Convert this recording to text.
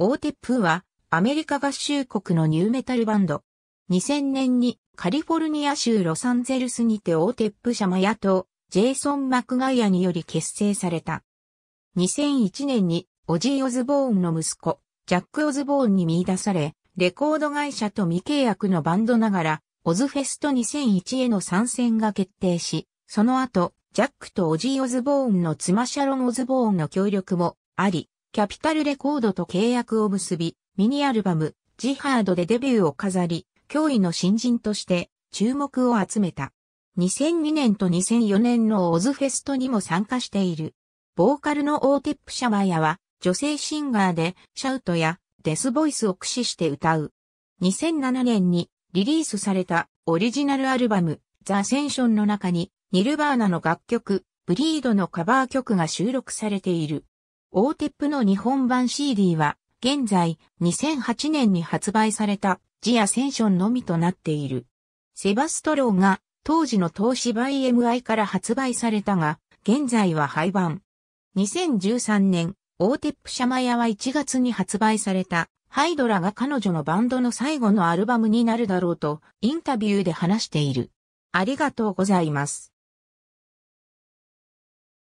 オーテップーはアメリカ合衆国のニューメタルバンド。2000年にカリフォルニア州ロサンゼルスにてオーテップ社マヤとジェイソン・マクガイアにより結成された。2001年にオジー・オズボーンの息子、ジャック・オズボーンに見出され、レコード会社と未契約のバンドながら、オズフェスト2001への参戦が決定し、その後、ジャックとオジー・オズボーンの妻シャロン・オズボーンの協力もあり、キャピタルレコードと契約を結び、ミニアルバム、ジハードでデビューを飾り、驚異の新人として注目を集めた。2002年と2004年のオズフェストにも参加している。ボーカルのオーテップシャワヤは女性シンガーでシャウトやデスボイスを駆使して歌う。2007年にリリースされたオリジナルアルバムザ・センションの中にニルバーナの楽曲ブリードのカバー曲が収録されている。オーテップの日本版 CD は、現在、2008年に発売された、ジアセンションのみとなっている。セバストローが、当時の投資バイ m i から発売されたが、現在は廃盤。2013年、オーテップシャマヤは1月に発売された、ハイドラが彼女のバンドの最後のアルバムになるだろうと、インタビューで話している。ありがとうございます。